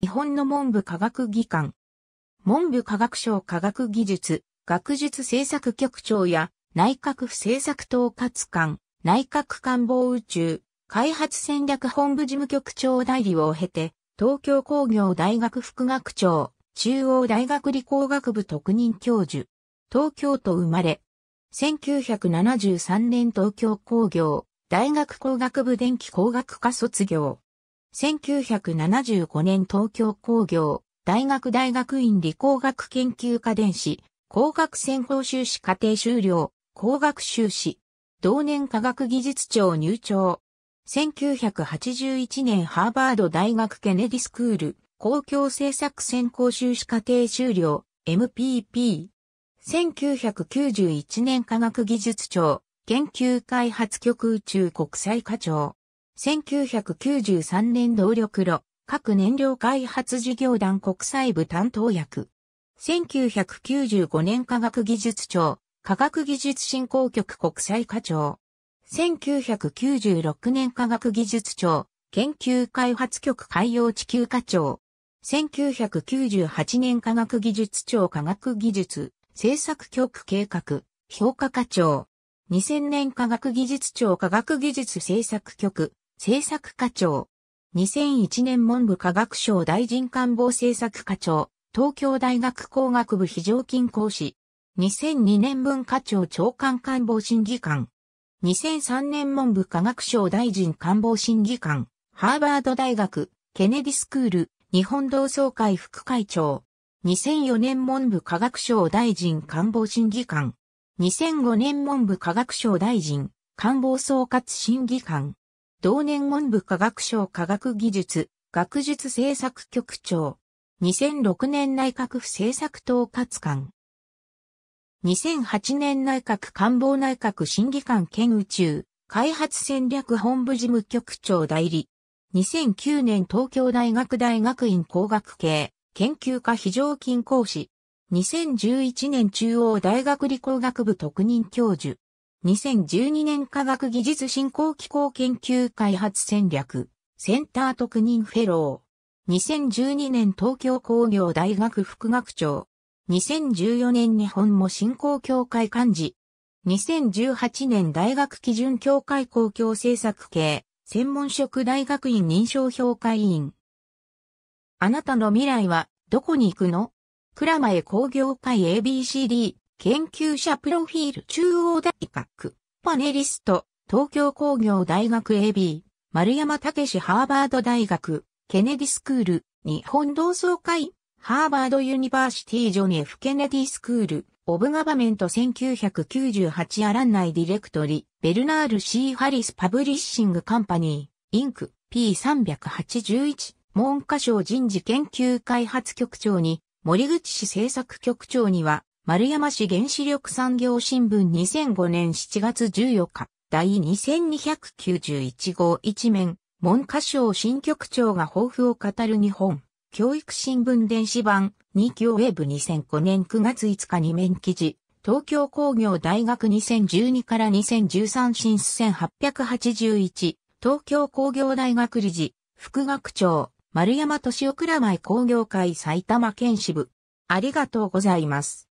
日本の文部科学技官。文部科学省科学技術、学術政策局長や内閣府政策統括官、内閣官房宇宙、開発戦略本部事務局長代理を経て、東京工業大学副学長、中央大学理工学部特任教授、東京都生まれ、1973年東京工業、大学工学部電気工学科卒業。1975年東京工業、大学大学院理工学研究科電子、工学専攻修士課程修了、工学修士。同年科学技術庁入庁。1981年ハーバード大学ケネディスクール、公共政策専攻修士課程修了、MPP。1991年科学技術庁、研究開発局宇宙国際課長。1993年動力炉、各燃料開発事業団国際部担当役。1995年科学技術庁、科学技術振興局国際課長。1996年科学技術庁、研究開発局海洋地球課長。1998年科学技術庁科学技術政策局計画評価課長。2000年科学技術庁科学技術政策局政策課長。2001年文部科学省大臣官房政策課長、東京大学工学部非常勤講師。2002年文化庁長官官房審議官。2003年文部科学省大臣官房審議官。ハーバード大学、ケネディスクール、日本同窓会副会長。2004年文部科学省大臣官房審議官。2005年文部科学省大臣官房総括審議官。同年文部科学省科学技術、学術政策局長。2006年内閣府政策統括官。2008年内閣官房内閣審議官兼宇宙、開発戦略本部事務局長代理。2009年東京大学大学院工学系研究科非常勤講師。2011年中央大学理工学部特任教授。2012年科学技術振興機構研究開発戦略、センター特任フェロー。2012年東京工業大学副学長。2014年日本も振興協会幹事。2018年大学基準協会公共政策系、専門職大学院認証評価委員。あなたの未来はどこに行くの蔵前工業会 ABCD 研究者プロフィール中央大学、パネリスト、東京工業大学 AB、丸山武ハーバード大学、ケネディスクール、日本同窓会、ハーバードユニバーシティジョニー・フ・ケネディスクール、オブガバメント1998アランナイディレクトリ、ベルナール・シー・ハリス・パブリッシング・カンパニー、インク、P381、文科省人事研究開発局長に、森口市政策局長には、丸山市原子力産業新聞2005年7月14日、第2291号一面、文科省新局長が抱負を語る日本、教育新聞電子版、2教ウェブ2005年9月5日二面記事、東京工業大学2012から2013新ス1881、東京工業大学理事、副学長、丸山敏夫倉前工業会埼玉県支部。ありがとうございます。